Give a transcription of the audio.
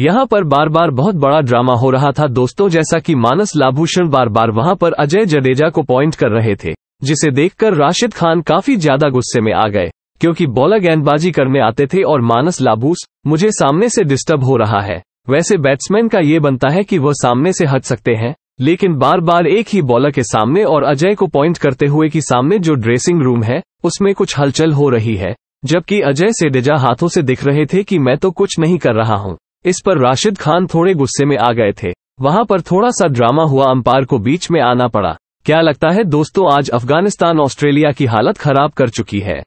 यहाँ पर बार बार बहुत बड़ा ड्रामा हो रहा था दोस्तों जैसा कि मानस लाभूषण बार बार वहाँ पर अजय जडेजा को पॉइंट कर रहे थे जिसे देखकर राशिद खान काफी ज्यादा गुस्से में आ गए क्योंकि बॉलर गेंदबाजी करने आते थे और मानस लाभूस मुझे सामने से डिस्टर्ब हो रहा है वैसे बैट्समैन का ये बनता है कि वह सामने से हट सकते हैं लेकिन बार बार एक ही बॉलर के सामने और अजय को पॉइंट करते हुए कि सामने जो ड्रेसिंग रूम है उसमें कुछ हलचल हो रही है जबकि अजय सेडेजा हाथों से दिख रहे थे कि मैं तो कुछ नहीं कर रहा हूँ इस पर राशिद खान थोड़े गुस्से में आ गए थे वहां पर थोड़ा सा ड्रामा हुआ अंपायर को बीच में आना पड़ा क्या लगता है दोस्तों आज अफगानिस्तान ऑस्ट्रेलिया की हालत खराब कर चुकी है